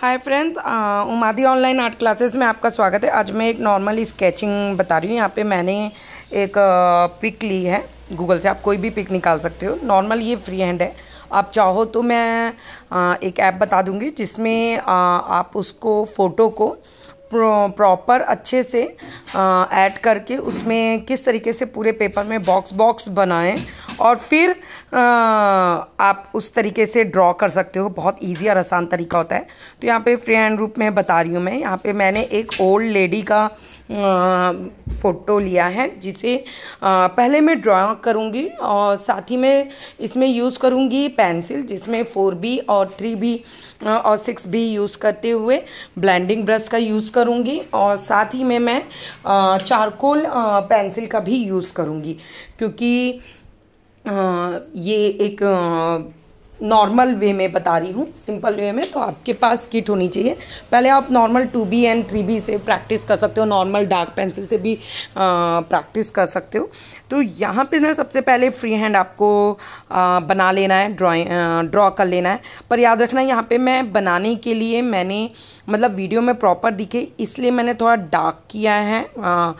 हाय friends uh, उमादी online art classes में आपका स्वागत है आज मैं एक नॉर्मल स्केचिंग बता रही हूँ यहाँ पे मैंने एक पिक uh, ली है गूगल से आप कोई भी पिक निकाल सकते हो नॉर्मल ये फ्री हैंड है आप चाहो तो मैं uh, एक ऐप बता दूँगी जिसमें आप उसको फ़ोटो को प्रॉपर अच्छे से ऐड करके उसमें किस तरीके से पूरे पेपर में बॉक्स बॉक्स बनाएँ और फिर आ, आप उस तरीके से ड्रॉ कर सकते हो बहुत ईजी और आसान तरीका होता है तो यहाँ पे फ्री हैंड रूप में बता रही हूँ मैं यहाँ पे मैंने एक ओल्ड लेडी का फ़ोटो लिया है जिसे आ, पहले मैं ड्रॉ करूँगी और साथ ही में इसमें यूज़ करूँगी पेंसिल जिसमें फोर बी और थ्री बी और सिक्स बी यूज़ करते हुए ब्लेंडिंग ब्रश का यूज़ करूँगी और साथ ही में मैं चारकोल पेंसिल का भी यूज़ करूँगी क्योंकि ये एक नॉर्मल वे में बता रही हूँ सिंपल वे में तो आपके पास किट होनी चाहिए पहले आप normal two B and three B से प्रैक्टिस कर सकते हो नॉर्मल डार्क पेंसिल से भी प्रैक्टिस कर सकते हो तो यहाँ पे ना सबसे पहले फ्री हैंड आपको आ, बना लेना है ड्राइंग ड्रॉ कर लेना है पर याद रखना यहाँ पे मैं बनाने के लिए मैंने मतलब वीडियो में प्रॉपर दिखे इसलिए मैंने थोड़ा डार्क किया है आ,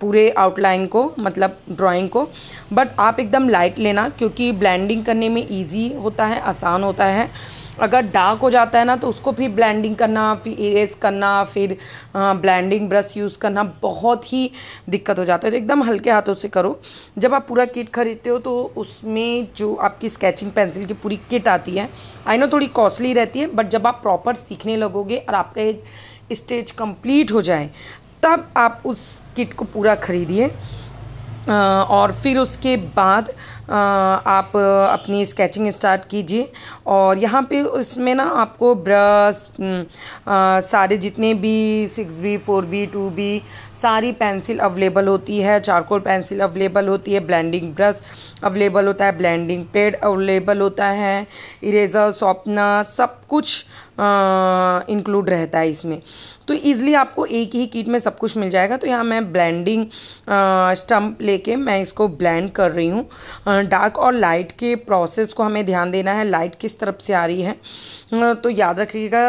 पूरे आउटलाइन को मतलब ड्राइंग को बट आप एकदम लाइट लेना क्योंकि ब्लेंडिंग करने में ईजी होता है आसान होता है अगर डार्क हो जाता है ना तो उसको फिर ब्लेंडिंग करना फिर इरेज करना फिर ब्लेंडिंग ब्रश यूज़ करना बहुत ही दिक्कत हो जाता है तो एकदम हल्के हाथों से करो जब आप पूरा किट खरीदते हो तो उसमें जो आपकी स्केचिंग पेंसिल की पूरी किट आती है आई नो थोड़ी कॉस्टली रहती है बट जब आप प्रॉपर सीखने लगोगे और आपका एक स्टेज कंप्लीट हो जाए तब आप उस किट को पूरा ख़रीदिए और फिर उसके बाद आप अपनी स्केचिंग स्टार्ट कीजिए और यहाँ पे उसमें ना आपको ब्रश सारे जितने भी six B four B two B सारी पेंसिल अवेलेबल होती है चारकोल पेंसिल अवेलेबल होती है ब्लेंडिंग ब्रश अवेलेबल होता है ब्लेंडिंग पेड अवेलेबल होता है इरेजर सॉपना सब कुछ इंक्लूड रहता है इसमें तो ईज़िली आपको एक ही किट में सब कुछ मिल जाएगा तो यहाँ मैं ब्लेंडिंग स्टम्प लेके मैं इसको ब्लेंड कर रही हूँ डार्क और लाइट के प्रोसेस को हमें ध्यान देना है लाइट किस तरफ से आ रही है तो याद रखिएगा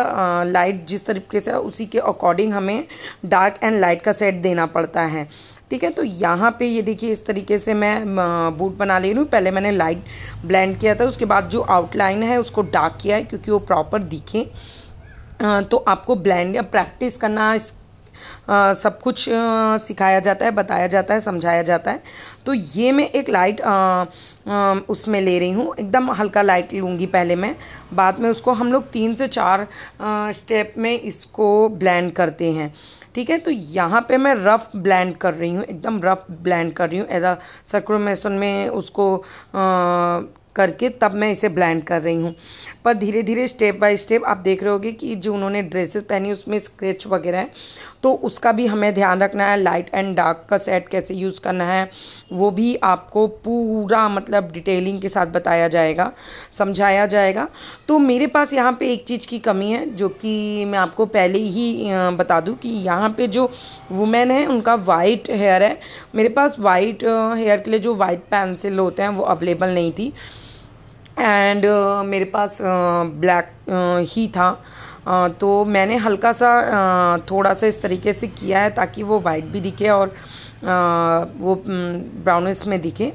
लाइट जिस तरीके से उसी के अकॉर्डिंग हमें डार्क एंड लाइट का सेट देना पड़ता है ठीक है तो यहाँ पे ये देखिए इस तरीके से मैं बूट बना ले रही हूँ पहले मैंने लाइट ब्लेंड किया था उसके बाद जो आउटलाइन है उसको डार्क किया है क्योंकि वो प्रॉपर दिखे तो आपको ब्लेंड या प्रैक्टिस करना आ, सब कुछ आ, सिखाया जाता है बताया जाता है समझाया जाता है तो ये मैं एक लाइट आ, आ, उसमें ले रही हूँ एकदम हल्का लाइट लूँगी पहले मैं बाद में उसको हम लोग तीन से चार आ, स्टेप में इसको ब्लेंड करते हैं ठीक है तो यहाँ पे मैं रफ़ ब्लेंड कर रही हूँ एकदम रफ़ ब्लेंड कर रही हूँ एज अ सर्कुलेशन में उसको आ, करके तब मैं इसे ब्लेंड कर रही हूँ पर धीरे धीरे स्टेप बाय स्टेप आप देख रहे होगे कि जो उन्होंने ड्रेसेस पहनी उसमें स्क्रेच वगैरह है तो उसका भी हमें ध्यान रखना है लाइट एंड डार्क का सेट कैसे यूज़ करना है वो भी आपको पूरा मतलब डिटेलिंग के साथ बताया जाएगा समझाया जाएगा तो मेरे पास यहाँ पर एक चीज़ की कमी है जो कि मैं आपको पहले ही बता दूँ कि यहाँ पर जो वुमेन है उनका वाइट हेयर है मेरे पास वाइट हेयर के लिए जो वाइट पेंसिल होते हैं वो अवेलेबल नहीं थी एंड uh, मेरे पास ब्लैक uh, uh, ही था uh, तो मैंने हल्का सा uh, थोड़ा सा इस तरीके से किया है ताकि वो वाइट भी दिखे और uh, वो ब्राउनिश mm, में दिखे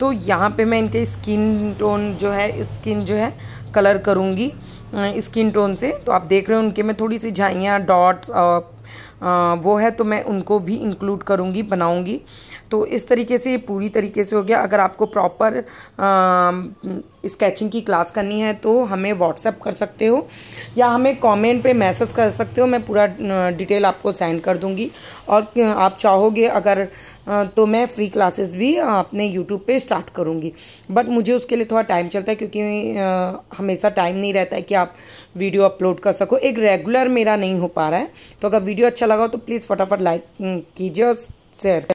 तो यहाँ पे मैं इनके स्किन टोन जो है स्किन जो है कलर करूँगी स्किन uh, टोन से तो आप देख रहे हो उनके में थोड़ी सी झाइयाँ डॉट्स और uh, वो है तो मैं उनको भी इंक्लूड करूँगी बनाऊँगी तो इस तरीके से ये पूरी तरीके से हो गया अगर आपको प्रॉपर स्केचिंग की क्लास करनी है तो हमें व्हाट्सएप कर सकते हो या हमें कमेंट पे मैसेज कर सकते हो मैं पूरा डिटेल आपको सेंड कर दूँगी और आप चाहोगे अगर तो मैं फ्री क्लासेस भी अपने यूट्यूब पे स्टार्ट करूँगी बट मुझे उसके लिए थोड़ा टाइम चलता है क्योंकि हमेशा टाइम नहीं रहता है कि आप वीडियो अपलोड कर सको एक रेगुलर मेरा नहीं हो पा रहा है तो अगर वीडियो अच्छा लगा हो तो प्लीज़ फटाफट लाइक हम्म, कीजिए और शेयर